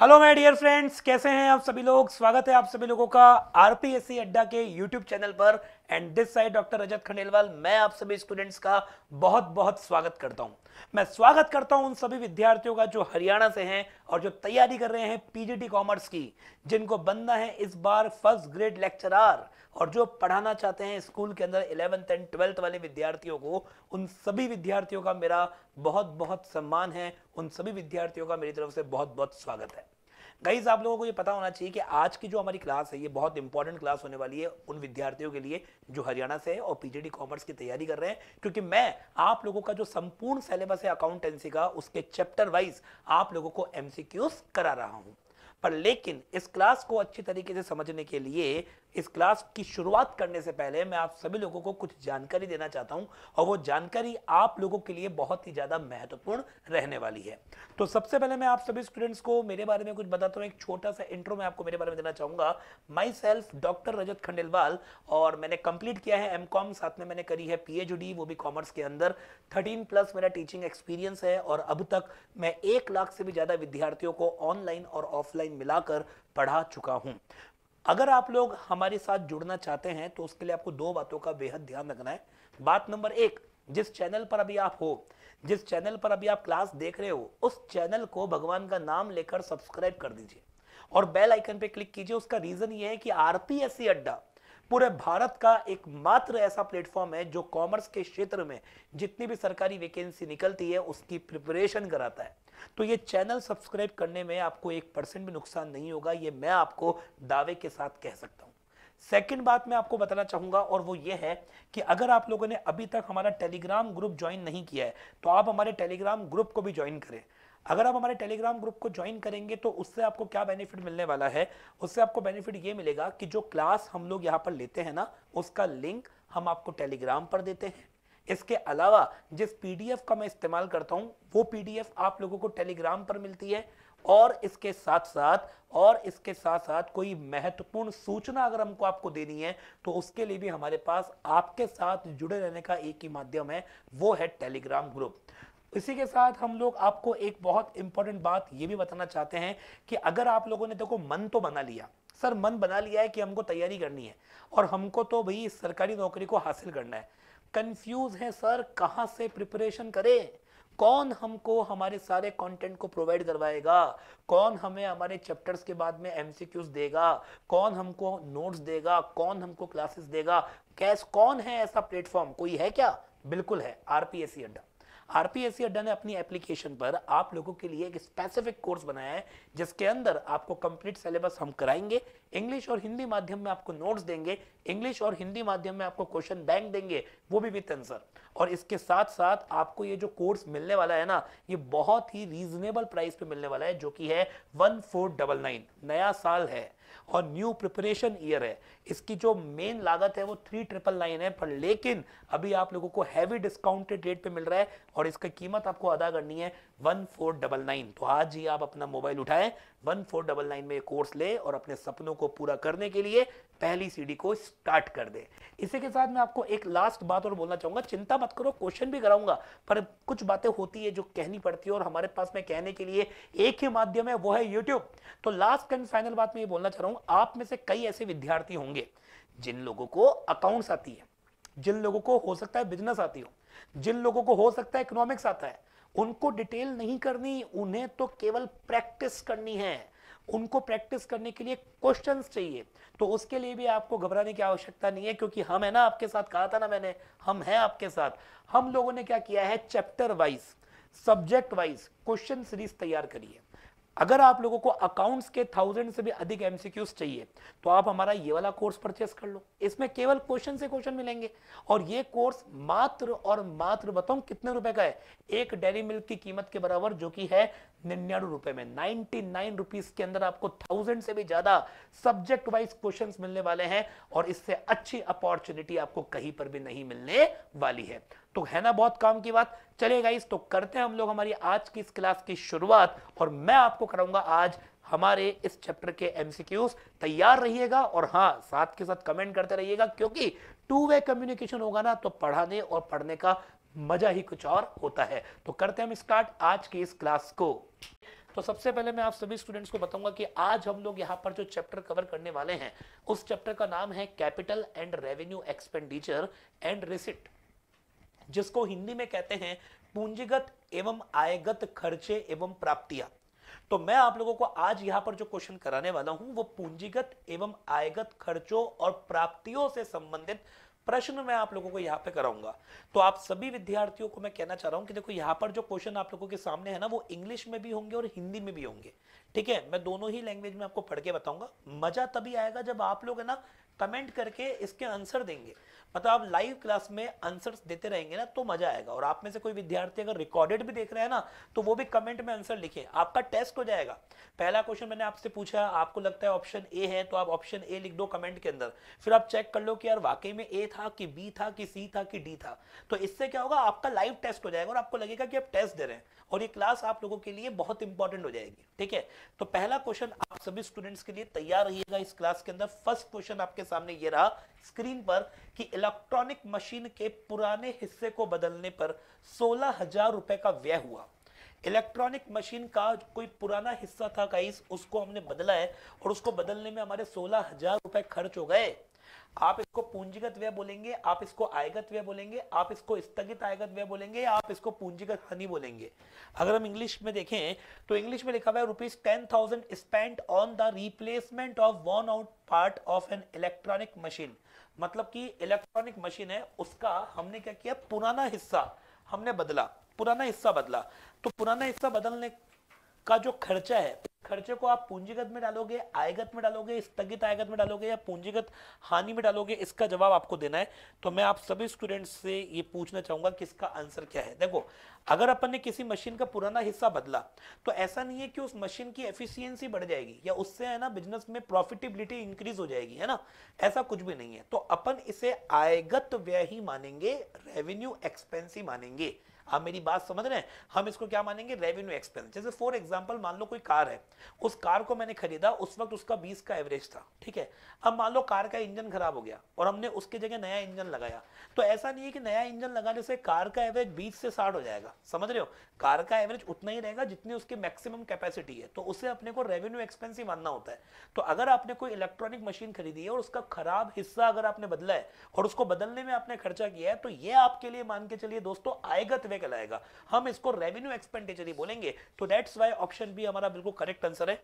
Hello my dear friends कैसे हैं आप सभी लोग स्वागत है आप सभी लोगों का आरपीएससी अड्डा के यूट्यूब चैनल पर and this side doctor Rajat Khandelwal मैं आप सभी स्टूडेंट्स का बहुत बहुत स्वागत करता हूं मैं स्वागत करता हूं उन सभी विद्यार्थियों का जो हरियाणा से हैं और जो तैयारी कर रहे हैं पीजीटी कॉमर्स की जिनको बनना है इस बार फर्स्ट ग्रेड लेक्चरर और जो पढ़ाना चाहते हैं स्कूल के अंदर इलेवेंथ एंड ट्वेल्थ वाले विद्यार्थियों को उन सभी विद्यार्थियों का मेरा बहुत बहुत सम्मान है उन सभी विद्यार्थियों का मेरी तरफ से बहुत बहुत स्वागत है गाइज आप लोगों को ये पता होना चाहिए कि आज की जो हमारी क्लास है ये बहुत इंपॉर्टेंट क्लास होने वाली है उन विद्यार्थियों के लिए जो हरियाणा से है और पीजीडी कॉमर्स की तैयारी कर रहे हैं क्योंकि मैं आप लोगों का जो संपूर्ण सिलेबस है अकाउंटेंसी का उसके चैप्टर वाइज आप लोगों को एमसीक्यूज करा रहा हूं पर लेकिन इस क्लास को अच्छी तरीके से समझने के लिए इस क्लास की शुरुआत करने से पहले मैं आप सभी लोगों को कुछ जानकारी देना चाहता हूं और वो जानकारी आप लोगों के लिए बहुत ही ज़्यादा महत्वपूर्ण रहने वाली है तो सबसे पहले मैं आप सभी स्टूडेंट्स को मेरे बारे में कुछ बताता हूं एक छोटा सा इंट्रो मैं आपको मेरे बारे में देना चाहूंगा myself doctor Rajat Khandelwal और मैंने कंप्लीट किया है एम कॉम साथ में मैंने करी है पी वो भी कॉमर्स के अंदर थर्टीन प्लस मेरा टीचिंग एक्सपीरियंस है और अब तक मैं एक लाख से भी ज़्यादा विद्यार्थियों को ऑनलाइन और ऑफलाइन मिलाकर पढ़ा चुका हूँ अगर आप लोग हमारे साथ जुड़ना चाहते हैं तो उसके लिए आपको दो बातों का बेहद ध्यान रखना है बात नंबर एक जिस चैनल पर अभी आप हो जिस चैनल पर अभी आप क्लास देख रहे हो उस चैनल को भगवान का नाम लेकर सब्सक्राइब कर दीजिए और बेल आइकन पे क्लिक कीजिए उसका रीजन ये है कि आरपीएससी अड्डा पूरे भारत का एकमात्र ऐसा प्लेटफॉर्म है जो कॉमर्स के क्षेत्र में जितनी भी सरकारी वैकेंसी निकलती है उसकी प्रिपरेशन कराता है तो ये चैनल सब्सक्राइब करने में आपको एक परसेंट भी नुकसान नहीं होगा ये मैं आपको दावे के साथ कह सकता हूँ सेकेंड बात मैं आपको बताना चाहूंगा और वो ये है कि अगर आप लोगों ने अभी तक हमारा टेलीग्राम ग्रुप ज्वाइन नहीं किया है तो आप हमारे टेलीग्राम ग्रुप को भी ज्वाइन करें अगर आप हमारे टेलीग्राम ग्रुप को ज्वाइन करेंगे तो उससे आपको क्या बेनिफिट मिलने वाला है उससे आपको बेनिफिट ये मिलेगा कि जो क्लास हम लोग यहाँ पर लेते हैं ना उसका लिंक हम आपको टेलीग्राम पर देते हैं इसके अलावा जिस पी का मैं इस्तेमाल करता हूँ वो पी आप लोगों को टेलीग्राम पर मिलती है और इसके साथ साथ और इसके साथ साथ कोई महत्वपूर्ण सूचना अगर हमको आपको देनी है तो उसके लिए भी हमारे पास आपके साथ जुड़े रहने का एक ही माध्यम है वो है टेलीग्राम ग्रुप इसी के साथ हम लोग आपको एक बहुत इंपॉर्टेंट बात ये भी बताना चाहते हैं कि अगर आप लोगों ने देखो मन तो बना लिया सर मन बना लिया है कि हमको तैयारी करनी है और हमको तो भाई सरकारी नौकरी को हासिल करना है कंफ्यूज है सर कहाँ से प्रिपरेशन करें कौन हमको हमारे सारे कंटेंट को प्रोवाइड करवाएगा कौन हमें हमारे चैप्टर्स के बाद में एमसीक्यूज देगा कौन हमको नोट्स देगा कौन हमको क्लासेस देगा कैस कौन है ऐसा प्लेटफॉर्म कोई है क्या बिल्कुल है आरपीएससी अड्डा आरपीएससी अड्डा ने अपनी एप्लीकेशन पर आप लोगों के लिए एक स्पेसिफिक कोर्स बनाया है जिसके अंदर आपको कंप्लीट सिलेबस हम कराएंगे इंग्लिश और हिंदी माध्यम में आपको नोट्स देंगे इंग्लिश और हिंदी माध्यम में आपको क्वेश्चन बैंक देंगे वो भी विथ आंसर और इसके साथ साथ आपको ये जो कोर्स मिलने वाला है ना ये बहुत ही रीजनेबल प्राइस पे मिलने वाला है जो कि है वन फोर डबल नाइन नया साल है और न्यू प्रिपरेशन ईयर है इसकी जो मेन लागत है वो थ्री ट्रिपल नाइन है पर लेकिन अभी आप लोगों को हैवी डिस्काउंटेड रेट पे मिल रहा है और इसका कीमत आपको अदा करनी है वन फोर डबल नाइन तो आज ही आप अपना मोबाइल उठाएं वन फोर डबल नाइन में कोर्स ले और अपने सपनों को पूरा करने के लिए पहली सीडी को स्टार्ट कर दे इसी के साथ मैं आपको एक लास्ट बात और बोलना चाहूंगा चिंता मत करो क्वेश्चन भी कराऊंगा पर कुछ बातें होती है जो कहनी पड़ती है और हमारे पास में कहने के लिए एक ही माध्यम है वो है यूट्यूब तो लास्ट एंड फाइनल बात मैं ये बोलना चाह रहा हूं आप में से कई ऐसे विद्यार्थी होंगे जिन लोगों को अकाउंट्स आती है जिन लोगों को हो सकता है बिजनेस आती हो जिन लोगों को हो सकता है इकोनॉमिक्स आता है उनको डिटेल नहीं करनी उन्हें तो केवल प्रैक्टिस करनी है उनको प्रैक्टिस करने के लिए क्वेश्चन चाहिए तो उसके लिए भी आपको घबराने की आवश्यकता नहीं है क्योंकि हम है ना आपके साथ कहा था ना मैंने हम हैं आपके साथ हम लोगों ने क्या किया है chapter wise subject wise question series तैयार करिए अगर आप लोगों को अकाउंट्स के थाउजेंड से भी अधिक एमसीक्यूज चाहिए तो आप हमारा ये वाला कोर्स परचेस कर लो इसमें केवल क्वेश्चन से क्वेश्चन मिलेंगे और ये कोर्स मात्र और मात्र बताऊं कितने रुपए का है एक डेयरी मिल्क की कीमत के बराबर जो कि है निन्यानवे रुपए में नाइनटी नाइन रुपीज के अंदर आपको थाउजेंड से भी ज्यादा सब्जेक्ट वाइज क्वेश्चन मिलने वाले हैं और इससे अच्छी अपॉर्चुनिटी आपको कहीं पर भी नहीं मिलने वाली है तो है ना बहुत काम की बात चलिए गाइस तो करते हैं हम लोग हमारी आज की इस क्लास की शुरुआत और मैं आपको कराऊंगा आज हमारे इस चैप्टर के एमसीक्यूज तैयार रहिएगा और हाँ साथ के साथ कमेंट करते रहिएगा क्योंकि टू वे कम्युनिकेशन होगा ना तो पढ़ाने और पढ़ने का मजा ही कुछ और होता है तो करते हैं हम स्टार्ट आज की इस क्लास को तो सबसे पहले मैं आप सभी स्टूडेंट्स को बताऊंगा कि आज हम लोग यहाँ पर जो चैप्टर कवर करने वाले हैं उस चैप्टर का नाम है capital and revenue expenditure and receipt जिसको हिंदी में कहते हैं पूंजीगत एवं आयगत खर्चे एवं प्राप्तियां तो मैं आप लोगों को आज यहां पर जो क्वेश्चन कराने वाला हूं वो पूंजीगत एवं आयगत खर्चों और प्राप्तियों से संबंधित प्रश्न मैं आप लोगों को यहाँ पे कराऊंगा तो आप सभी विद्यार्थियों को मैं कहना चाह रहा हूँ कि देखो यहाँ पर जो क्वेश्चन आप लोगों के सामने है ना वो इंग्लिश में भी होंगे और हिंदी में भी होंगे ठीक है मैं दोनों ही लैंग्वेज में आपको पढ़ के बताऊंगा मजा तभी आएगा जब आप लोग है ना कमेंट करके इसके आंसर देंगे मतलब आप लाइव क्लास में आंसर्स देते रहेंगे ना तो मजा आएगा और आप में से कोई विद्यार्थी अगर रिकॉर्डेड भी देख रहे हैं ना तो वो भी कमेंट में आंसर लिखे आपका टेस्ट हो जाएगा पहला क्वेश्चन मैंने आपसे पूछा आपको लगता है ऑप्शन ए है तो आप ऑप्शन ए लिख दो कमेंट के अंदर फिर आप चेक कर लो कि यार वाकई में ए था कि बी था कि सी था कि डी था तो इससे क्या होगा आपका लाइव टेस्ट हो जाएगा और आपको लगेगा कि आप टेस्ट दे रहे हैं और ये क्लास आप लोगों के लिए बहुत इंपॉर्टेंट हो जाएगी ठीक है तो पहला क्वेश्चन आप सभी स्टूडेंट्स के लिए तैयार रहिएगा इस क्लास के अंदर फर्स्ट क्वेश्चन आपके सामने ये रहा स्क्रीन पर कि इलेक्ट्रॉनिक मशीन के पुराने हिस्से को बदलने पर सोलह हजार रुपए का व्यय हुआ इलेक्ट्रॉनिक मशीन का कोई पुराना हिस्सा था उसको हमने बदला है और उसको बदलने में हमारे सोलह हजार रुपए खर्च हो गए आप इसको पूंजीगत व्यय बोलेंगे आप इसको आयगत व्यय बोलेंगे आप इसको स्थगित आयगत व्यय बोलेंगे या आप इसको पूंजीगत हानि बोलेंगे अगर हम इंग्लिश में देखें तो इंग्लिश में लिखा हुआ है rupees ten thousand spent on the replacement of one out part of an electronic machine मतलब कि इलेक्ट्रॉनिक मशीन है उसका हमने क्या किया पुराना हिस्सा हमने बदला पुराना हिस्सा बदला तो पुराना हिस्सा बदलने का जो खर्चा है खर्चे को आप पूंजीगत में डालोगे आयगत में डालोगे स्थगित आयगत में डालोगे या पूंजीगत हानि में डालोगे इसका जवाब आपको देना है तो मैं आप सभी स्टूडेंट्स से ये पूछना चाहूंगा कि इसका आंसर क्या है देखो अगर अपन ने किसी मशीन का पुराना हिस्सा बदला तो ऐसा नहीं है कि उस मशीन की एफिशिएंसी बढ़ जाएगी या उससे है ना बिजनेस में प्रॉफिटेबिलिटी इंक्रीज हो जाएगी है ना ऐसा कुछ भी नहीं है तो अपन इसे आयगत व्यय ही मानेंगे रेवेन्यू एक्सपेंस ही मानेंगे आप मेरी बात समझ रहे हैं हम इसको क्या मानेंगे रेवेन्यू एक्सपेंस जैसे फॉर एग्जाम्पल मान लो कोई कार है उस कार को मैंने खरीदा उस वक्त उसका बीस का एवरेज था ठीक है अब मान लो कार का इंजन खराब हो गया और हमने उसके जगह नया इंजन लगाया तो ऐसा नहीं है कि नया इंजन लगाने से कार का एवरेज बीस से साठ हो जाएगा समझ रहे हो कार का एवरेज उतना ही रहेगा जितनी उसकी मैक्सिमम कैपेसिटी है तो उसे अपने को रेवेन्यू एक्सपेंस ही मानना होता है तो अगर आपने कोई इलेक्ट्रॉनिक मशीन खरीदी है और उसका खराब हिस्सा अगर आपने बदला है और उसको बदलने में आपने खर्चा किया है तो ये आपके लिए मान के चलिए दोस्तों आयगत में कहलाएगा हम इसको रेवेन्यू एक्सपेंडिचर ही बोलेंगे तो दैट्स वाई ऑप्शन बी हमारा बिल्कुल करेक्ट आंसर है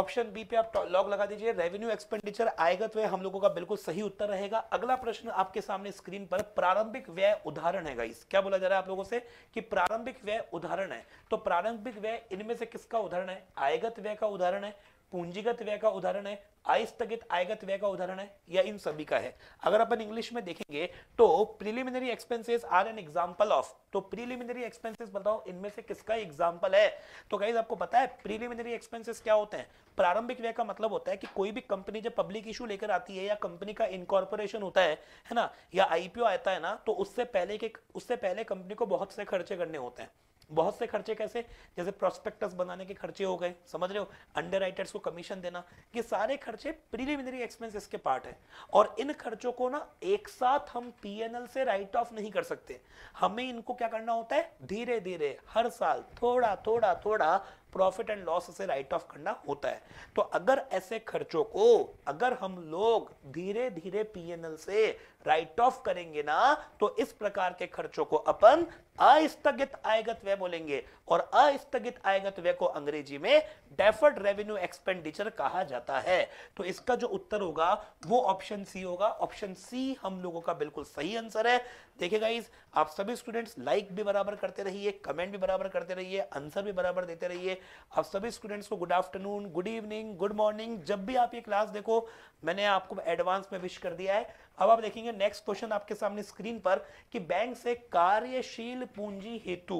ऑप्शन बी पे आप लॉग लगा दीजिए रेवेन्यू एक्सपेंडिचर आएगा तो हम लोगों का बिल्कुल सही उत्तर रहेगा अगला प्रश्न आपके सामने स्क्रीन पर प्रारंभिक व्यय उदाहरण है गाइस क्या बोला जा रहा है आप लोगों से कि प्रारंभिक व्यय उदाहरण है तो प्रारंभिक व्यय इनमें से किसका उदाहरण है आयगत व्यय का उदाहरण है पूंजीगत व्यय का उदाहरण है आयस्थगित आयगत तो व्यय का उदाहरण है या इन सभी का है अगर अपन इंग्लिश में देखेंगे तो preliminary expenses are an example of तो प्रीलिमिनरी एक्सपेंसेस बताओ इनमें से किसका एग्जांपल है तो गाइज आपको पता है प्रीलिमिनरी एक्सपेंसेस क्या होते हैं प्रारंभिक व्यय का मतलब होता है कि कोई भी कंपनी जब पब्लिक इशू लेकर आती है या कंपनी का इनकॉर्पोरेशन होता है है ना या आईपीओ आता है ना तो उससे पहले के उससे पहले कंपनी को बहुत से खर्चे करने होते हैं बहुत से खर्चे कैसे जैसे प्रोस्पेक्टस बनाने के खर्चे हो गए समझ रहे हो अंडर को कमीशन देना ये सारे खर्चे प्रीलिमिनरी एक्सपेंस इसके पार्ट है और इन खर्चों को ना एक साथ हम पी से राइट ऑफ नहीं कर सकते हमें इनको क्या करना होता है धीरे धीरे हर साल थोड़ा थोड़ा थोड़ा प्रॉफिट एंड लॉस से राइट ऑफ करना होता है तो अगर ऐसे खर्चों को अगर हम लोग धीरे धीरे पीएनएल से राइट ऑफ करेंगे ना तो इस प्रकार के खर्चों को अपन अस्थगित आयगत व्यय बोलेंगे और अस्थगित आयगत व्यय को अंग्रेजी में डेफर्ड रेवेन्यू एक्सपेंडिचर कहा जाता है तो इसका जो उत्तर होगा वो ऑप्शन सी होगा ऑप्शन सी हम लोगों का बिल्कुल सही आंसर है देखिएगा इस आप सभी स्टूडेंट्स लाइक भी बराबर करते रहिए कमेंट भी बराबर करते रहिए आंसर भी बराबर देते रहिए आप सभी स्टूडेंट्स को good afternoon good evening good morning जब भी आप ये क्लास देखो मैंने आपको एडवांस में विश कर दिया है अब आप देखेंगे नेक्स्ट क्वेश्चन आपके सामने स्क्रीन पर कि बैंक से कार्यशील पूंजी हेतु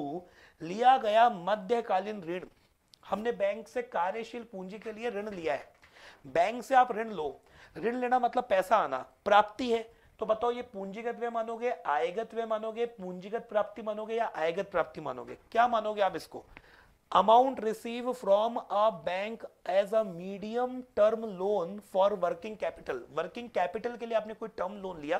लिया गया मध्यकालीन ऋण हमने बैंक से कार्यशील पूंजी के लिए ऋण लिया है बैंक से आप ऋण लो ऋण लेना मतलब पैसा आना प्राप्ति है तो बताओ ये पूंजीगत व्यय मानोगे आयगत व्यय मानोगे पूंजीगत प्राप्ति मानोगे या आयगत प्राप्ति मानोगे क्या मानोगे आप इसको amount receive from a bank as a medium term loan for working capital working capital के लिए आपने कोई टर्म लोन लिया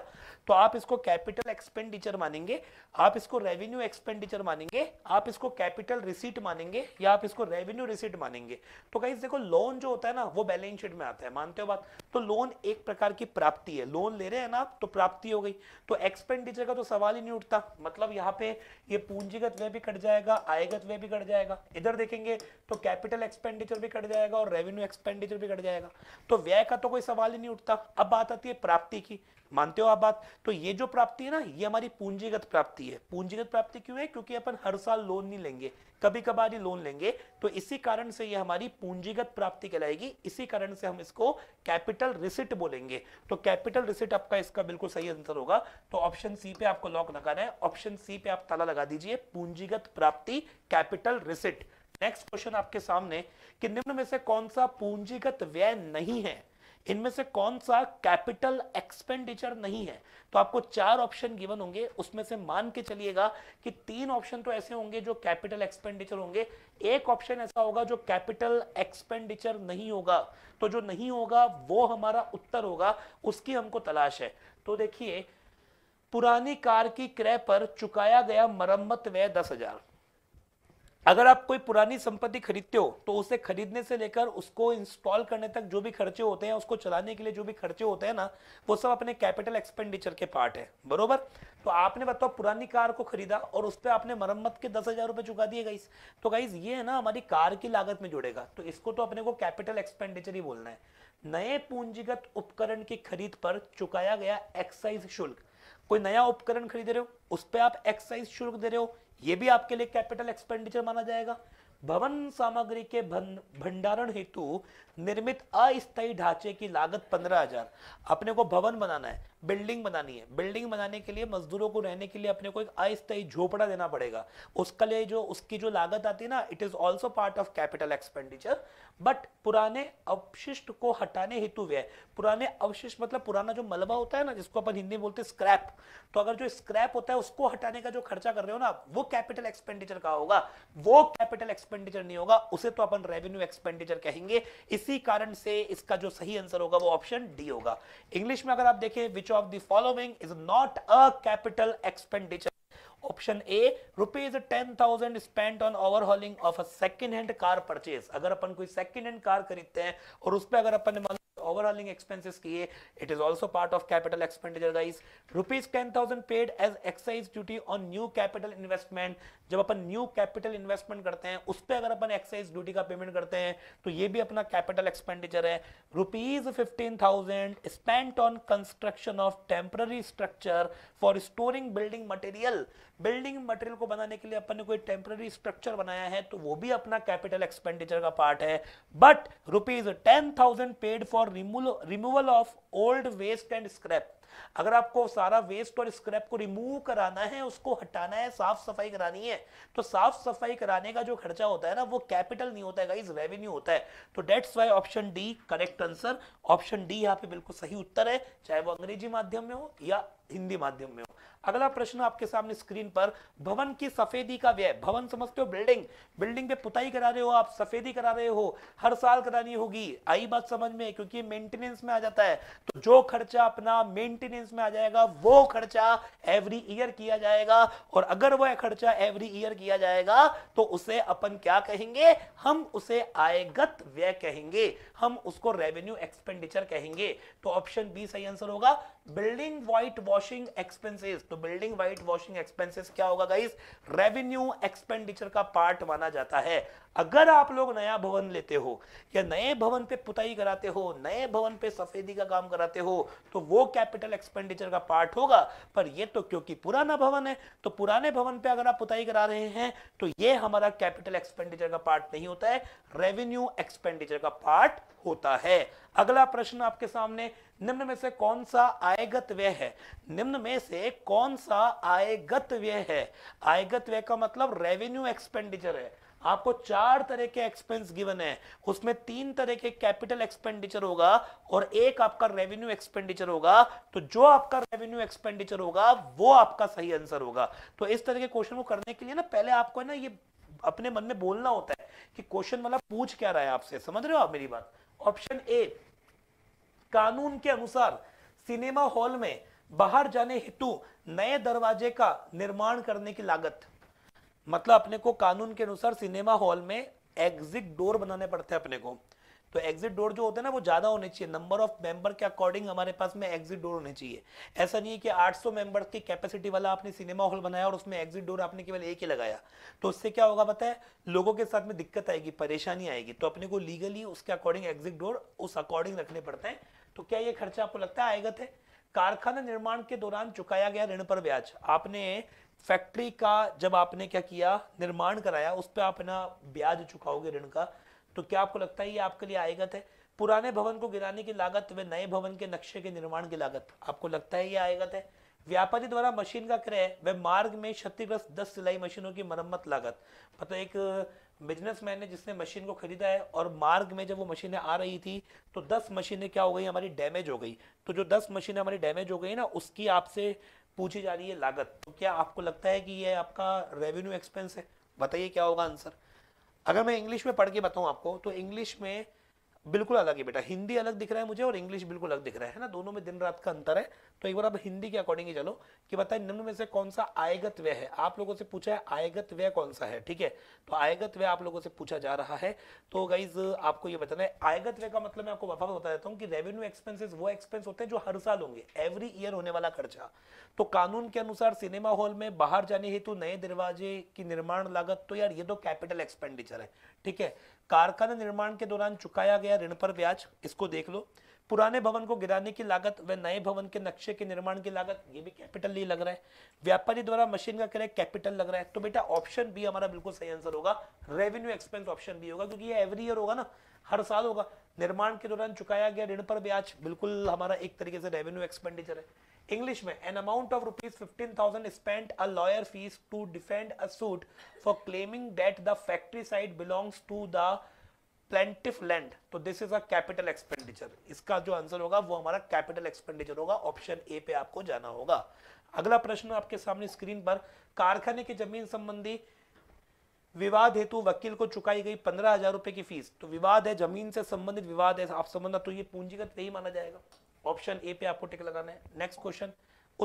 तो आप इसको कैपिटल एक्सपेंडिचर मानेंगे आप इसको रेवेन्यू एक्सपेंडिचर मानेंगे आप इसको कैपिटल रिसीट मानेंगे या आप इसको रेवेन्यू रिसीट मानेंगे तो कहीं देखो लोन जो होता है ना वो बैलेंस शीट में आता है मानते हो बात तो लोन एक प्रकार की प्राप्ति है लोन ले रहे हैं ना आप तो प्राप्ति हो गई तो एक्सपेंडिचर का तो सवाल ही नहीं उठता मतलब यहाँ पे ये पूंजीगत व्यय भी कट जाएगा आयगत व्यय भी कट जाएगा इधर देखेंगे तो कैपिटल एक्सपेंडिचर भी कट जाएगा और रेवेन्यू एक्सपेंडिचर भी कट जाएगा तो व्यय का तो कोई सवाल ही नहीं उठता अब बात आती है प्राप्ति की मानते हो आप बात तो ये जो प्राप्ति है ना ये हमारी पूंजीगत प्राप्ति है पूंजीगत प्राप्ति क्यों है क्योंकि अपन हर साल लोन नहीं लेंगे कभी कभार ही लोन लेंगे तो इसी कारण से ये हमारी पूंजीगत प्राप्ति कहलाएगी इसी कारण से हम इसको कैपिटल रिसिट बोलेंगे तो कैपिटल रिसिट आपका इसका बिल्कुल सही आंसर होगा तो ऑप्शन सी पे आपको लॉक लगाना है ऑप्शन सी पे आप ताला लगा दीजिए पूंजीगत प्राप्ति कैपिटल रिसिट नेक्स्ट क्वेश्चन आपके सामने कि निम्न में से कौन सा पूंजीगत व्यय नहीं है इनमें से कौन सा कैपिटल एक्सपेंडिचर नहीं है तो आपको चार ऑप्शन गिवन होंगे उसमें से मान के चलिएगा कि तीन ऑप्शन तो ऐसे होंगे जो कैपिटल एक्सपेंडिचर होंगे एक ऑप्शन ऐसा होगा जो कैपिटल एक्सपेंडिचर नहीं होगा तो जो नहीं होगा वो हमारा उत्तर होगा उसकी हमको तलाश है तो देखिए पुरानी कार की क्रय पर चुकाया गया मरम्मत व्यय दस हजार अगर आप कोई पुरानी संपत्ति खरीदते हो तो उसे खरीदने से लेकर उसको इंस्टॉल करने तक जो भी खर्चे होते हैं उसको चलाने के लिए जो भी खर्चे होते हैं ना वो सब अपने कैपिटल एक्सपेंडिचर के पार्ट है बरोबर तो आपने बताओ पुरानी कार को खरीदा और उस पर आपने मरम्मत के दस हजार रुपए चुका दिए गाइस तो गाइज ये है ना हमारी कार की लागत में जुड़ेगा तो इसको तो अपने को कैपिटल एक्सपेंडिचर ही बोलना है नए पूंजीगत उपकरण की खरीद पर चुकाया गया एक्साइज शुल्क कोई नया उपकरण खरीद रहे हो उस पर आप एक्साइज शुल्क दे रहे हो ये भी आपके लिए कैपिटल एक्सपेंडिचर माना जाएगा भवन सामग्री के भंडारण हेतु निर्मित अस्थायी ढांचे की लागत पंद्रह हजार अपने को भवन बनाना है बिल्डिंग बनानी है बिल्डिंग बनाने के लिए मजदूरों को रहने के लिए अपने को एक अस्थायी झोपड़ा देना पड़ेगा उसके लिए जो उसकी जो लागत आती है ना it is also part of capital expenditure but पुराने अवशिष्ट को हटाने हेतु व्यय पुराने अवशिष्ट मतलब पुराना जो मलबा होता है ना जिसको अपन हिंदी में बोलते हैं स्क्रैप तो अगर जो स्क्रैप होता है उसको हटाने का जो खर्चा कर रहे हो ना वो कैपिटल एक्सपेंडिचर का होगा वो कैपिटल एक्सपेंडिचर एक्सपेंडिचर नहीं होगा उसे तो अपन रेवेन्यू एक्सपेंडिचर कहेंगे इसी कारण से इसका जो सही आंसर होगा वो ऑप्शन डी होगा इंग्लिश में अगर आप देखें which of the following is not a capital expenditure option A rupees ten thousand spent on overhauling of a second hand car purchase अगर अपन कोई सेकंड हैंड कार खरीदते हैं और उस पर अगर अपन ने ओवरहॉलिंग एक्सपेंसेस किए it is also part of capital expenditure guys rupees ten thousand paid as excise duty on new capital investment जब अपन न्यू कैपिटल इन्वेस्टमेंट करते हैं उस पर अगर अपन एक्साइज ड्यूटी का पेमेंट करते हैं तो ये भी अपना कैपिटल एक्सपेंडिचर है rupees fifteen thousand spent on construction of temporary structure for storing building material building material को बनाने के लिए अपन ने कोई टेम्पररी स्ट्रक्चर बनाया है तो वो भी अपना कैपिटल एक्सपेंडिचर का पार्ट है but rupees ten thousand paid for removal of old waste and scrap अगर आपको सारा वेस्ट और स्क्रैप को रिमूव कराना है उसको हटाना है साफ सफाई करानी है तो साफ सफाई कराने का जो खर्चा होता है ना वो कैपिटल नहीं होता है गाइज रेवेन्यू होता है तो that's why option D correct answer option D यहाँ पे बिल्कुल सही उत्तर है चाहे वो अंग्रेजी माध्यम में हो या हिंदी माध्यम में हो अगला प्रश्न आपके सामने स्क्रीन पर भवन की सफेदी का व्यय भवन समझते हो बिल्डिंग बिल्डिंग पे पुताई करा रहे हो आप सफेदी करा रहे हो हर साल करानी होगी आई बात समझ में क्योंकि मेंटेनेंस में आ जाता है तो जो खर्चा अपना मेंटेनेंस में आ जाएगा वो खर्चा एवरी ईयर किया जाएगा और अगर वह खर्चा एवरी ईयर किया जाएगा तो उसे अपन क्या कहेंगे हम उसे आयगत व्यय कहेंगे हम उसको रेवेन्यू एक्सपेंडिचर कहेंगे तो ऑप्शन बी सही आंसर होगा बिल्डिंग व्हाइट वॉशिंग एक्सपेंसेस तो बिल्डिंग व्हाइट वॉशिंग एक्सपेंसेस क्या होगा गाइस रेवेन्यू एक्सपेंडिचर का पार्ट माना जाता है अगर आप लोग नया भवन लेते हो या नए भवन पे पुताई कराते हो नए भवन पे सफेदी का काम कराते हो तो वो कैपिटल एक्सपेंडिचर का पार्ट होगा पर ये तो क्योंकि पुराना भवन है तो पुराने भवन पे अगर आप पुताई करा रहे हैं तो ये हमारा कैपिटल एक्सपेंडिचर का पार्ट नहीं होता है रेवेन्यू एक्सपेंडिचर का पार्ट होता है अगला प्रश्न आपके सामने निम्न में से कौन सा आयगत व्यय है निम्न में से कौन सा आयगत व्यय है आयगत व्यय का मतलब रेवेन्यू एक्सपेंडिचर है आपको चार तरह के एक्सपेंस गिवन है उसमें तीन तरह के कैपिटल एक्सपेंडिचर होगा और एक आपका रेवेन्यू एक्सपेंडिचर होगा तो जो आपका रेवेन्यू एक्सपेंडिचर होगा वो आपका सही आंसर होगा तो इस तरह के क्वेश्चन को करने के लिए ना पहले आपको ना ये अपने मन में बोलना होता है कि क्वेश्चन वाला पूछ क्या रहा है आपसे समझ रहे हो आप मेरी बात ऑप्शन ए कानून के अनुसार सिनेमा हॉल में बाहर जाने हेतु नए दरवाजे का निर्माण करने की लागत मतलब अपने को कानून के अनुसार सिनेमा हॉल में एग्जिट डोर बनाने पड़ते हैं अपने को तो एग्जिट डोर जो होते हैं ना वो ज़्यादा होने चाहिए नंबर ऑफ मेंबर के अकॉर्डिंग हमारे पास में एग्जिट डोर होने चाहिए ऐसा नहीं है कि 800 सौ मेंबर्स की कैपेसिटी वाला आपने सिनेमा हॉल बनाया और उसमें एग्जिट डोर आपने केवल एक ही लगाया तो उससे क्या होगा पता है लोगों के साथ में दिक्कत आएगी परेशानी आएगी तो अपने को लीगली उसके अकॉर्डिंग एग्जिट डोर उस अकॉर्डिंग रखने पड़ते हैं तो क्या ये खर्चा आपको लगता है आएगा थे तो। कारखाना निर्माण के दौरान चुकाया गया ऋण पर ब्याज आपने फैक्ट्री का जब आपने क्या किया निर्माण कराया उस पर आप ना ब्याज चुकाओगे ऋण का तो क्या आपको लगता है ये आपके लिए आएगा है पुराने भवन को गिराने की लागत वे नए भवन के नक्शे के निर्माण की लागत आपको लगता है ये आएगा है व्यापारी द्वारा मशीन का क्रय वे मार्ग में क्षतिग्रस्त दस सिलाई मशीनों की मरम्मत लागत मतलब एक बिजनेसमैन ने जिसने मशीन को खरीदा है और मार्ग में जब वो मशीनें आ रही थी तो दस मशीनें क्या हो गई हमारी डैमेज हो गई तो जो दस मशीनें हमारी डैमेज हो गई ना उसकी आपसे पूछी जा रही है लागत तो क्या आपको लगता है कि ये आपका रेवेन्यू एक्सपेंस है बताइए क्या होगा आंसर अगर मैं इंग्लिश में पढ़ के बताऊं आपको तो इंग्लिश में बिल्कुल अलग है बेटा हिंदी अलग दिख रहा है मुझे और इंग्लिश बिल्कुल अलग दिख रहा है ना दोनों में दिन रात का अंतर है तो एक बार आप हिंदी के अकॉर्डिंग ही चलो कि बताए निम्न में से कौन सा आयगत व्यय है आप लोगों से पूछा है आयगत व्यय कौन सा है ठीक है तो आयगत व्यय आप लोगों से पूछा जा रहा है तो गाइज आपको ये बताना है आयगत व्यय का मतलब मैं आपको वापस बता देता हूँ कि रेवेन्यू एक्सपेंसिस वो एक्सपेंस होते हैं जो हर साल होंगे एवरी ईयर होने वाला खर्चा तो कानून के अनुसार सिनेमा हॉल में बाहर जाने हेतु नए दरवाजे की निर्माण लागत तो यार ये तो कैपिटल एक्सपेंडिचर है ठीक है कारखाना निर्माण के दौरान चुकाया गया ऋण पर ब्याज इसको देख लो पुराने भवन को गिराने की लागत व नए भवन के नक्शे के निर्माण की लागत ये भी कैपिटल ही लग रहा है व्यापारी द्वारा मशीन का किराया कैपिटल लग रहा है तो बेटा ऑप्शन बी हमारा बिल्कुल सही आंसर होगा रेवेन्यू एक्सपेंस ऑप्शन बी होगा क्योंकि ये एवरी ईयर होगा ना हर साल होगा निर्माण के दौरान चुकाया गया ऋण पर ब्याज बिल्कुल हमारा एक तरीके से रेवेन्यू एक्सपेंडिचर है इंग्लिश में an amount of rupees fifteen thousand spend a lawyer fees to defend a suit for claiming that the factory site belongs to the plaintiff land तो this is a capital expenditure इसका जो answer होगा वो हमारा capital expenditure होगा option A पे आपको जाना होगा अगला प्रश्न आपके सामने स्क्रीन पर कारखाने की जमीन संबंधी विवाद हेतु वकील को चुकाई गई पंद्रह हजार रुपए की फीस तो विवाद है जमीन से संबंधित विवाद है आप संबंधा तो ये पूंजीगत नहीं माना जाएगा ऑप्शन ए पे आपको टिक लगाना है नेक्स्ट क्वेश्चन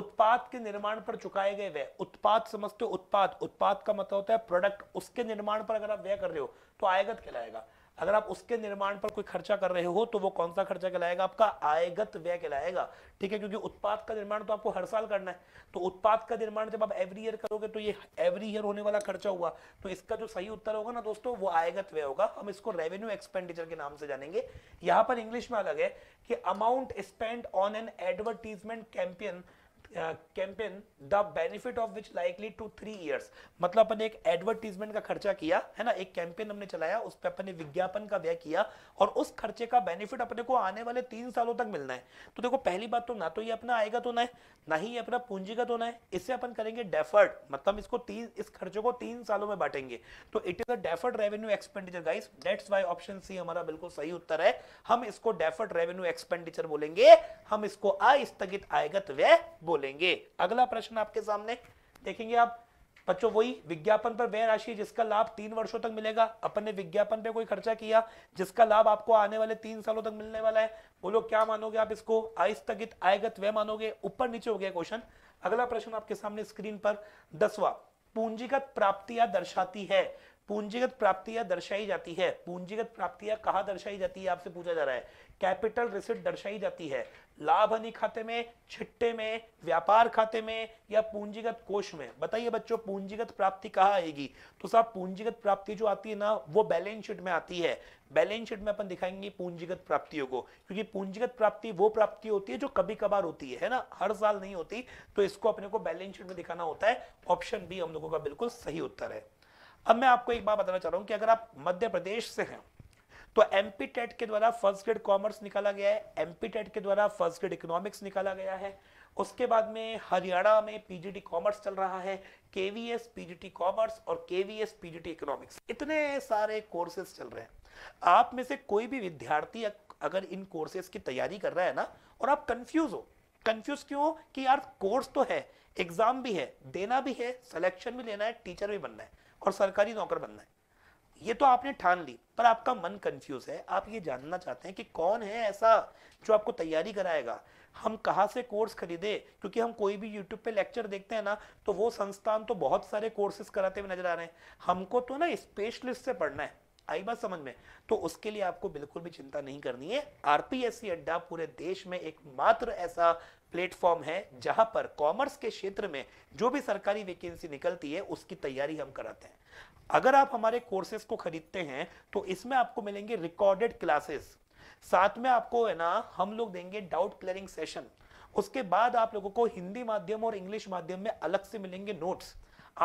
उत्पाद के निर्माण पर चुकाए गए व्यय उत्पाद समझते हो उत्पाद उत्पाद का मतलब होता है प्रोडक्ट उसके निर्माण पर अगर आप व्यय कर रहे हो तो आयगत कहलाएगा अगर आप उसके निर्माण पर कोई खर्चा कर रहे हो तो वो कौन सा खर्चा कहलाएगा आपका आयगत व्यय कहलाएगा ठीक है क्योंकि उत्पाद का निर्माण तो आपको हर साल करना है तो उत्पाद का निर्माण जब आप एवरी ईयर करोगे तो ये एवरी ईयर होने वाला खर्चा हुआ तो इसका जो सही उत्तर होगा ना दोस्तों वो आयगत व्यय होगा हम इसको रेवेन्यू एक्सपेंडिचर के नाम से जानेंगे यहाँ पर इंग्लिश में अलग है कि amount spend on an advertisement campaign campaign the benefit of which likely two three years मतलब अपन एक एडवर्टीजमेंट का खर्चा किया है ना एक कैंपेन हमने चलाया उस पर अपने विज्ञापन का व्यय किया और उस खर्चे का बेनिफिट अपने को आने वाले तीन सालों तक मिलना है तो देखो पहली बात तो ना तो ये अपना आएगा तो ना है ना ही ये अपना पूंजीगत तो होना है इससे अपन करेंगे डेफर्ड मतलब इसको तीन इस खर्चे को तीन सालों में बांटेंगे तो it is a deferred revenue expenditure guys that's why option C हमारा बिल्कुल सही उत्तर है हम इसको डेफर्ड रेवेन्यू एक्सपेंडिचर बोलेंगे हम इसको अस्थगित आयगत व्यय बोलेंगे बोलेंगे अगला प्रश्न आपके सामने देखेंगे आप बच्चों वही विज्ञापन पर व्यय राशि जिसका लाभ तीन वर्षों तक मिलेगा अपन ने विज्ञापन पे कोई खर्चा किया जिसका लाभ आपको आने वाले तीन सालों तक मिलने वाला है बोलो क्या मानोगे आप इसको आयस्तगित आयगत व्यय मानोगे ऊपर नीचे हो गया क्वेश्चन अगला प्रश्न आपके सामने स्क्रीन पर दसवा पूंजीगत प्राप्तियां दर्शाती है पूंजीगत प्राप्तियां दर्शाई जाती है पूंजीगत प्राप्तियां कहाँ दर्शाई जाती है आपसे पूछा जा रहा है कैपिटल रिसिट दर्शाई जाती है लाभ हानि खाते में छिट्टे में व्यापार खाते में या पूंजीगत कोष में बताइए बच्चों पूंजीगत प्राप्ति कहाँ आएगी तो साहब पूंजीगत प्राप्ति जो आती है ना वो बैलेंस शीट में आती है बैलेंस शीट में अपन दिखाएंगे पूंजीगत प्राप्तियों को क्योंकि पूंजीगत प्राप्ति वो प्राप्ति होती है जो कभी कभार होती है ना हर साल नहीं होती तो इसको अपने को बैलेंस शीट में दिखाना होता है ऑप्शन बी हम लोगों का बिल्कुल सही उत्तर है अब मैं आपको एक बात बताना चाह रहा हूँ कि अगर आप मध्य प्रदेश से हैं तो एमपी टेट के द्वारा फर्स्ट ग्रेड कॉमर्स निकाला गया है एमपी टेट के द्वारा फर्स्ट ग्रेड इकोनॉमिक्स निकाला गया है उसके बाद में हरियाणा में पीजीटी कॉमर्स चल रहा है केवीएस पीजीटी कॉमर्स और केवीएस पीजीटी इकोनॉमिक्स इतने सारे कोर्सेज चल रहे हैं आप में से कोई भी विद्यार्थी अगर इन कोर्सेज की तैयारी कर रहा है ना और आप कंफ्यूज हो कंफ्यूज क्यों कि यार कोर्स तो है एग्जाम भी है देना भी है सिलेक्शन भी लेना है टीचर भी बनना है और सरकारी नौकर बनना है ये तो आपने ठान ली पर आपका मन कंफ्यूज है आप ये जानना चाहते हैं कि कौन है ऐसा जो आपको तैयारी कराएगा हम कहाँ से कोर्स खरीदे क्योंकि हम कोई भी यूट्यूब पे लेक्चर देखते हैं ना तो वो संस्थान तो बहुत सारे कोर्सेज कराते हुए नजर आ रहे हैं हमको तो ना स्पेशलिस्ट से पढ़ना है आई बात समझ में तो उसके लिए आपको बिल्कुल भी चिंता नहीं करनी है आरपीएससी अड्डा पूरे देश में एकमात्र ऐसा प्लेटफॉर्म है जहां पर कॉमर्स के क्षेत्र में जो भी सरकारी वैकेंसी निकलती है उसकी तैयारी हम कराते हैं अगर आप हमारे कोर्सेज को खरीदते हैं तो इसमें आपको मिलेंगे रिकॉर्डेड क्लासेस साथ में आपको है ना हम लोग देंगे डाउट क्लियरिंग सेशन उसके बाद आप लोगों को हिंदी माध्यम और इंग्लिश माध्यम में अलग से मिलेंगे नोट्स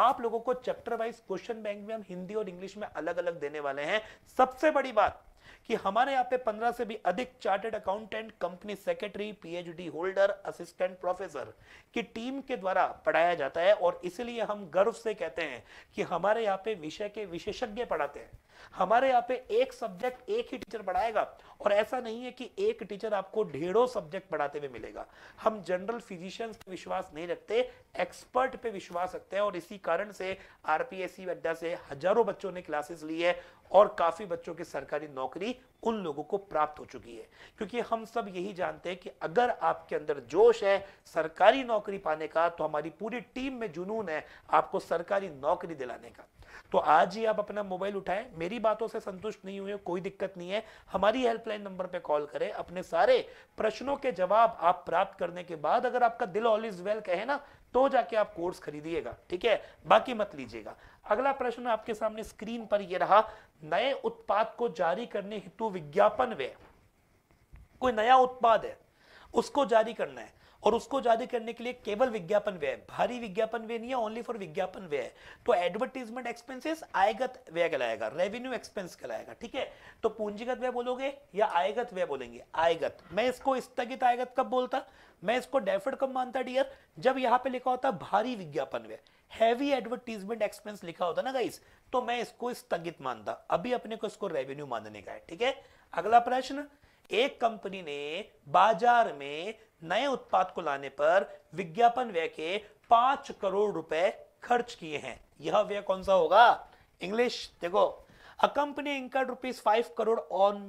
आप लोगों को चैप्टर वाइज क्वेश्चन बैंक में हम हिंदी और इंग्लिश में अलग अलग देने वाले हैं सबसे बड़ी बात कि हमारे यहाँ पे पंद्रह से भी अधिक chartered accountant company secretary PhD holder assistant professor की टीम के द्वारा पढ़ाया जाता है और इसलिए हम गर्व से कहते हैं कि हमारे यहाँ पे विषय के विशेषज्ञ पढ़ाते हैं हमारे यहाँ पे एक सब्जेक्ट एक ही टीचर पढ़ाएगा और ऐसा नहीं है कि एक टीचर आपको ढेरों सब्जेक्ट पढ़ाते हुए मिलेगा हम जनरल फिजिशियंस पे विश्वास नहीं रखते एक्सपर्ट पे विश्वास रखते हैं और इसी कारण से आरपीएससी अड्डा से हजारों बच्चों ने क्लासेस ली है और काफ़ी बच्चों की सरकारी नौकरी उन लोगों को प्राप्त हो चुकी है क्योंकि हम सब यही जानते हैं कि अगर आपके अंदर जोश है सरकारी नौकरी पाने का तो हमारी पूरी टीम में जुनून है आपको सरकारी नौकरी दिलाने का तो आज ही आप अपना मोबाइल उठाएं मेरी बातों से संतुष्ट नहीं हुए कोई दिक्कत नहीं है हमारी हेल्पलाइन नंबर पर कॉल करें अपने सारे प्रश्नों के जवाब आप प्राप्त करने के बाद अगर आपका दिल ऑल इज वेल कहे ना तो जाके आप कोर्स खरीदिएगा ठीक है बाकी मत लीजिएगा अगला प्रश्न आपके सामने स्क्रीन पर यह रहा नए उत्पाद को जारी करने हेतु विज्ञापन व्यय कोई नया उत्पाद है उसको जारी करना है और उसको जारी करने के लिए केवल विज्ञापन व्यय भारी विज्ञापन व्यय नहीं है ओनली फॉर विज्ञापन व्यय तो एडवर्टीजमेंट एक्सपेंसेस आयगत व्यय कहलाएगा रेवेन्यू एक्सपेंस कहलाएगा ठीक है तो पूंजीगत व्यय बोलोगे या आयगत व्यय बोलेंगे आयगत मैं इसको स्थगित आयगत कब बोलता मैं इसको डेफर्ड कब मानता डियर जब यहाँ पे लिखा होता भारी विज्ञापन व्यय हैवी एडवर्टीजमेंट एक्सपेंस लिखा होता ना गाइस तो मैं इसको स्थगित मानता अभी अपने को इसको रेवेन्यू मानने का है ठीक है अगला प्रश्न एक कंपनी ने बाजार में नए उत्पाद को लाने पर विज्ञापन व्यय के पांच करोड़ रुपए खर्च किए हैं यह व्यय कौन सा होगा इंग्लिश देखो a company incurred rupees five crore on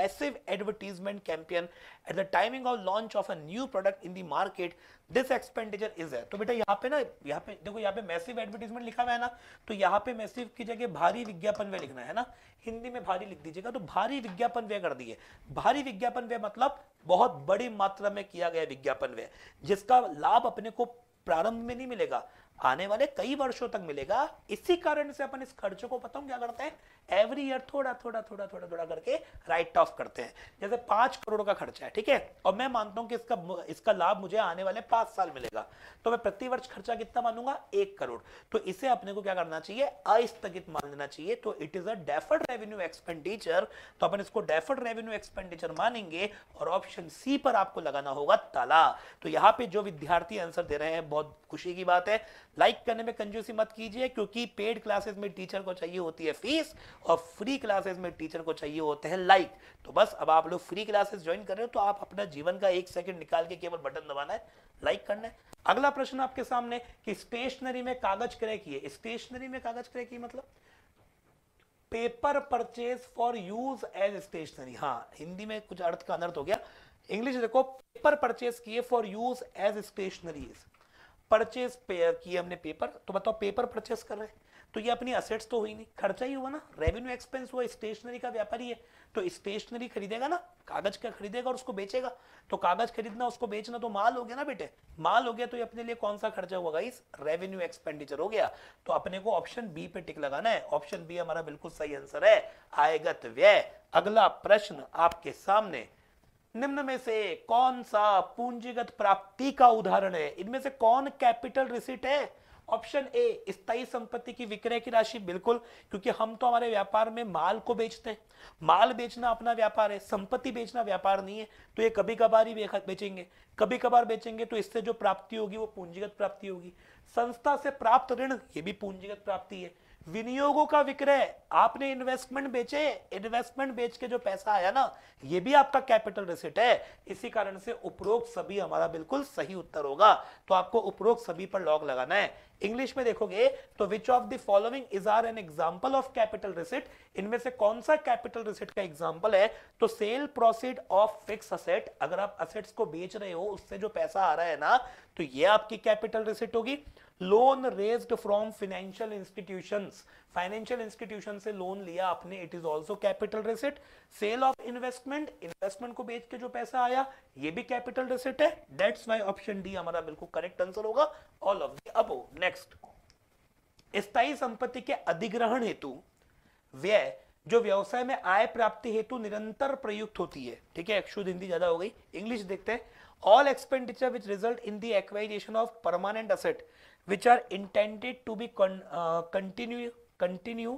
massive advertisement campaign at the timing of launch of a new product in the market this expenditure is there तो बेटा यहाँ पे ना यहाँ पे देखो यहाँ पे massive advertisement लिखा हुआ है ना तो यहाँ पे massive की जगह भारी विज्ञापन व्यय लिखना है ना हिंदी में भारी लिख दीजिएगा तो भारी विज्ञापन व्यय कर दिए भारी विज्ञापन व्यय मतलब बहुत बड़ी मात्रा में किया गया विज्ञापन व्यय जिसका लाभ अपने को प्रारंभ में नहीं मिलेगा आने वाले कई वर्षों तक मिलेगा इसी कारण से अपन इस खर्चों को पता क्या करते हैं एवरी ईयर थोड़ा थोड़ा थोड़ा थोड़ा थोड़ा करके राइट ऑफ करते हैं जैसे पांच करोड़ का खर्चा है ठीक है और मैं मानता हूं कि इसका इसका लाभ मुझे आने वाले पांच साल मिलेगा तो मैं प्रति वर्ष खर्चा कितना मानूंगा एक करोड़ तो इसे अपने को क्या करना चाहिए अस्थगित मान लेना चाहिए तो it is a deferred revenue expenditure तो अपन इसको डेफर्ड रेवेन्यू एक्सपेंडिचर मानेंगे और ऑप्शन सी पर आपको लगाना होगा ताला तो यहाँ पे जो विद्यार्थी आंसर दे रहे हैं बहुत खुशी की बात है लाइक करने में कंजूसी मत कीजिए क्योंकि पेड क्लासेस में टीचर को चाहिए होती है फीस और फ्री क्लासेस में टीचर को चाहिए होते हैं लाइक तो बस अब आप लोग फ्री क्लासेस ज्वाइन कर रहे हो तो आप अपना जीवन का एक सेकंड निकाल के केवल बटन दबाना है लाइक करना है अगला प्रश्न आपके सामने कि स्टेशनरी में कागज क्रय किए स्टेशनरी में कागज क्रय किए मतलब paper purchase for use as stationery हाँ हिंदी में कुछ अर्थ का अनर्थ हो गया इंग्लिश देखो पेपर परचेज किए for use as stationery purchase paper की हमने पेपर तो बताओ पेपर परचेस कर रहे हैं तो ये अपनी असेट्स तो हुई नहीं खर्चा ही हुआ ना रेवेन्यू एक्सपेंस हुआ स्टेशनरी का व्यापारी है तो स्टेशनरी खरीदेगा ना कागज का खरीदेगा और उसको बेचेगा तो कागज खरीदना उसको बेचना तो माल हो गया ना बेटे माल हो गया तो ये अपने लिए कौन सा खर्चा होगा इस रेवेन्यू एक्सपेंडिचर हो गया तो अपने को ऑप्शन बी पे टिक लगाना है ऑप्शन बी हमारा बिल्कुल सही आंसर है आयगत तो व्यय अगला प्रश्न आपके सामने निम्न में से कौन सा पूंजीगत प्राप्ति का उदाहरण है इनमें से कौन कैपिटल रिसिट है ऑप्शन ए स्थायी संपत्ति की विक्रय की राशि बिल्कुल क्योंकि हम तो हमारे व्यापार में माल को बेचते हैं माल बेचना अपना व्यापार है संपत्ति बेचना व्यापार नहीं है तो ये कभी कभार ही बेचेंगे कभी कभार बेचेंगे तो इससे जो प्राप्ति होगी वो पूंजीगत प्राप्ति होगी संस्था से प्राप्त ऋण ये भी पूंजीगत प्राप्ति है विनियोगों का विक्रय आपने इन्वेस्टमेंट बेचे इन्वेस्टमेंट बेच के जो पैसा आया ना ये भी आपका कैपिटल रिसिट है इसी कारण से उपरोक्त सभी हमारा बिल्कुल सही उत्तर होगा तो आपको उपरोक्त सभी पर लॉग लगाना है इंग्लिश में देखोगे तो which of the following is are an example of capital receipt इनमें से कौन सा कैपिटल रिसिट का एग्जाम्पल है तो sale proceed of fix asset अगर आप असेट्स को बेच रहे हो उससे जो पैसा आ रहा है ना तो ये आपकी कैपिटल रिसिट होगी loan raised from financial institutions financial institution से लोन लिया आपने it is also capital receipt sale of investment investment को बेच के जो पैसा आया ये भी कैपिटल रिसिट है दैट्स वाई ऑप्शन डी हमारा बिल्कुल करेक्ट आंसर होगा all of the above next स्थायी संपत्ति के अधिग्रहण हेतु व्यय जो व्यवसाय में आय प्राप्ति हेतु निरंतर प्रयुक्त होती है ठीक है शुद्ध हिंदी ज्यादा हो गई इंग्लिश देखते हैं all expenditure which result in the acquisition of permanent asset which are intended to be con, uh, continue continue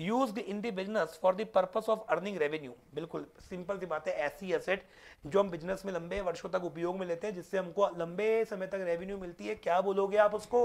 use in the business for the purpose of earning revenue बिल्कुल सिंपल सी बात है ऐसी asset जो हम business में लंबे वर्षों तक उपयोग में लेते हैं जिससे हमको लंबे समय तक रेवेन्यू मिलती है क्या बोलोगे आप उसको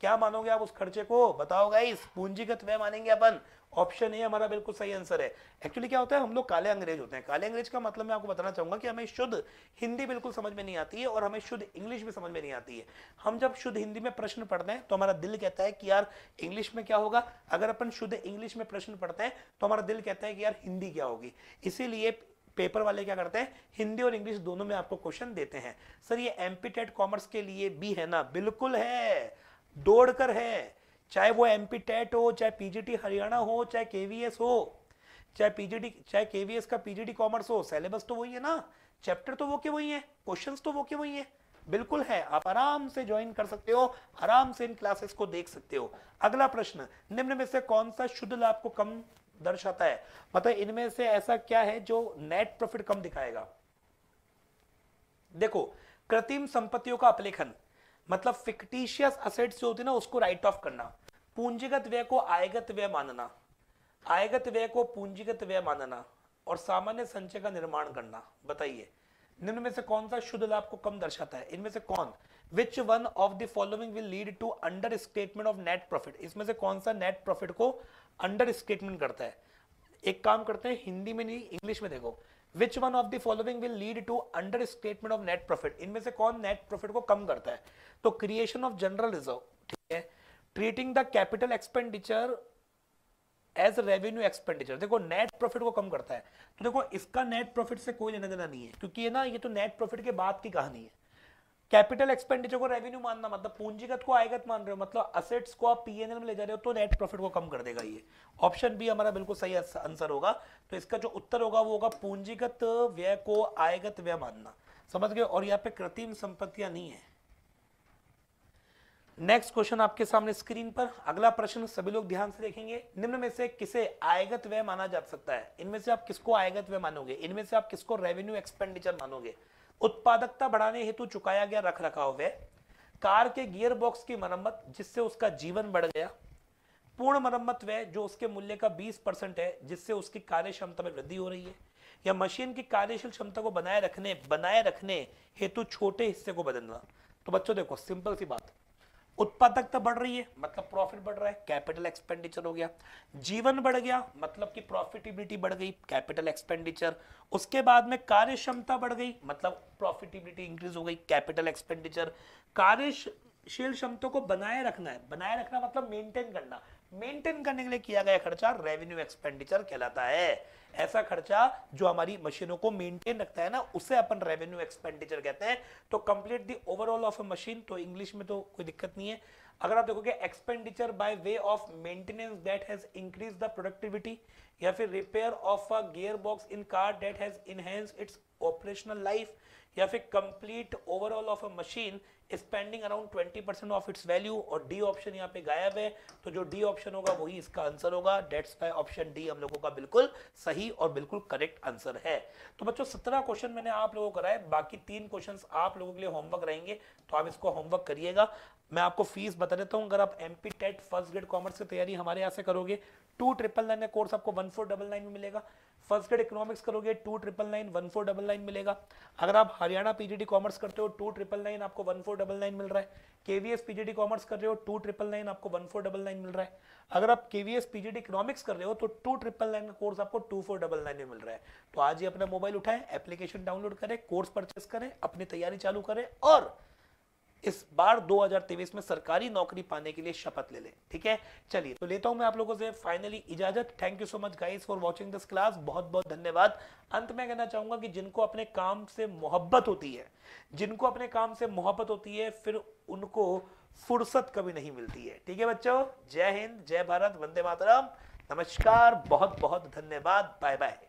क्या मानोगे आप उस खर्चे को बताओ गाइस पूंजीगत व्यय मानेंगे अपन ऑप्शन ए हमारा बिल्कुल सही आंसर है एक्चुअली क्या होता है हम लोग काले अंग्रेज होते हैं काले अंग्रेज का मतलब मैं आपको बताना चाहूंगा कि हमें शुद्ध हिंदी बिल्कुल समझ में नहीं आती है और हमें शुद्ध इंग्लिश भी समझ में नहीं आती है हम जब शुद्ध हिंदी में प्रश्न पढ़ते हैं तो हमारा दिल कहता है कि यार इंग्लिश में क्या होगा अगर अपन शुद्ध इंग्लिश में प्रश्न पढ़ते हैं तो हमारा दिल कहता है कि यार हिंदी क्या होगी इसीलिए पेपर वाले क्या करते हैं हिंदी और इंग्लिश दोनों में आपको क्वेश्चन देते हैं सर ये एमपी कॉमर्स के लिए भी है ना बिल्कुल है दौड़कर है चाहे वो एम पी टेट हो चाहे पीजीटी हरियाणा हो चाहे केवीएस हो चाहे पीजीटी चाहे केवीएस का पीजीटी कॉमर्स हो सिलेबस तो वही है ना चैप्टर तो वो के वही है क्वेश्चन तो वो के वही है बिल्कुल है आप आराम से ज्वाइन कर सकते हो आराम से इन क्लासेस को देख सकते हो अगला प्रश्न निम्न में से कौन सा शुद्ध लाभ को कम दर्शाता है मतलब इनमें से ऐसा क्या है जो नेट प्रॉफिट कम दिखाएगा देखो कृत्रिम संपत्तियों का अपलेखन मतलब फिक्टिशियस असेट्स जो होती है ना उसको राइट ऑफ करना पूंजीगत व्यय को आयगत व्यय मानना आयगत व्यय को पूंजीगत व्यय मानना और सामान्य संचय का निर्माण करना बताइए निम्न में से कौन सा शुद्ध लाभ को कम दर्शाता है इनमें से कौन which one of the following will lead to understatement of net profit इसमें से कौन सा नेट प्रॉफिट को अंडर स्टेटमेंट करता है एक काम करते हैं हिंदी में नहीं इंग्लिश में देखो which one of the following will lead to understatement of net profit इनमें से कौन नेट प्रॉफिट को कम करता है तो क्रिएशन ऑफ जनरल रिजर्व ठीक है treating the capital expenditure as revenue expenditure देखो नेट प्रॉफिट को कम करता है तो देखो इसका नेट प्रॉफिट से कोई लेना देना नहीं है क्योंकि ये ना ये तो नेट प्रॉफिट के बाद की कहानी है कैपिटल एक्सपेंडिचर को रेवेन्यू मानना मतलब पूंजीगत को आयगत मान रहे हो मतलब असेट्स को आप पीएनएल में ले जा रहे हो तो नेट प्रॉफिट को कम कर देगा ये ऑप्शन बी हमारा बिल्कुल सही आंसर होगा तो इसका जो उत्तर होगा वो होगा पूंजीगत व्यय को आयगत व्यय मानना समझ गए और यहाँ पे कृत्रिम संपत्तियां नहीं है नेक्स्ट क्वेश्चन आपके सामने स्क्रीन पर अगला प्रश्न सभी लोग ध्यान से देखेंगे निम्न में से किसे आयगत व्यय माना जा सकता है इनमें से आप किसको आयगत व्यय मानोगे इनमें से आप किसको रेवेन्यू एक्सपेंडिचर मानोगे उत्पादकता बढ़ाने हेतु चुकाया गया रख रखाव व्यय कार के गियर बॉक्स की मरम्मत जिससे उसका जीवन बढ़ गया पूर्ण मरम्मत व्यय जो उसके मूल्य का 20 परसेंट है जिससे उसकी कार्य क्षमता में वृद्धि हो रही है या मशीन की कार्यशील क्षमता को बनाए रखने बनाए रखने हेतु छोटे हिस्से को बदलना तो बच्चों देखो सिंपल सी बात उत्पादकता बढ़ रही है मतलब प्रॉफिट बढ़ रहा है कैपिटल एक्सपेंडिचर हो गया जीवन बढ़ गया मतलब कि प्रॉफिटेबिलिटी बढ़ गई कैपिटल एक्सपेंडिचर उसके बाद में कार्य क्षमता बढ़ गई मतलब प्रॉफिटेबिलिटी इंक्रीज हो गई कैपिटल एक्सपेंडिचर कार्यशील क्षमता को बनाए रखना है बनाए रखना मतलब मेंटेन करना मेंटेन करने के लिए किया गया खर्चा रेवेन्यू एक्सपेंडिचर कहलाता है ऐसा खर्चा जो हमारी मशीनों को मेंटेन रखता है ना उसे अपन रेवेन्यू एक्सपेंडिचर कहते हैं तो complete the overhaul of a machine तो इंग्लिश में तो कोई दिक्कत नहीं है अगर आप देखोगे expenditure by way of maintenance that has increase the productivity या फिर repair of a gear box in car that has enhance its operational life या फिर complete overhaul of a machine spending around 20 percent of its value और D option यहाँ पे गायब है तो जो डी ऑप्शन होगा वही इसका आंसर होगा डेट्स वाई ऑप्शन डी हम लोगों का बिल्कुल सही और बिल्कुल करेक्ट आंसर है तो बच्चों सत्रह क्वेश्चन मैंने आप लोगों को कराए बाकी तीन क्वेश्चन आप लोगों के लिए होमवर्क रहेंगे तो आप इसको होमवर्क करिएगा मैं आपको फीस बता देता हूँ अगर आप M P TET first grade commerce की तैयारी हमारे यहाँ से करोगे टू ट्रिपल नाइन का कोर्स आपको वन फोर डबल नाइन में मिलेगा फर्स्ट ग्रेड इकोनॉमिक्स करोगे two triple nine one four double nine मिलेगा अगर आप हरियाणा पीजीडी कॉमर्स करते हो टू ट्रिपल नाइन आपको वन फोर डबल नाइन मिल रहा है केवीएस पीजीडी कॉमर्स कर रहे हो टू ट्रिपल नाइन आपको वन फोर डबल नाइन मिल रहा है अगर आप केवीएस पीजीडी इकोनॉमिक्स कर रहे हो तो टू ट्रिपल नाइन का कोर्स आपको टू फोर डबल नाइन में मिल रहा है तो आज ही अपना मोबाइल उठाएं एप्लीकेशन डाउनलोड करें कोर्स परचेस करें अपनी तैयारी चालू करें और इस बार 2023 में सरकारी नौकरी पाने के लिए शपथ ले लें ठीक है चलिए तो लेता हूं मैं आप लोगों से फाइनली इजाजत thank you so much guys for watching this class बहुत बहुत धन्यवाद अंत में कहना चाहूंगा कि जिनको अपने काम से मोहब्बत होती है जिनको अपने काम से मोहब्बत होती है फिर उनको फुर्सत कभी नहीं मिलती है ठीक है बच्चों जय हिंद जय भारत वंदे मातरम नमस्कार बहुत बहुत धन्यवाद बाय बाय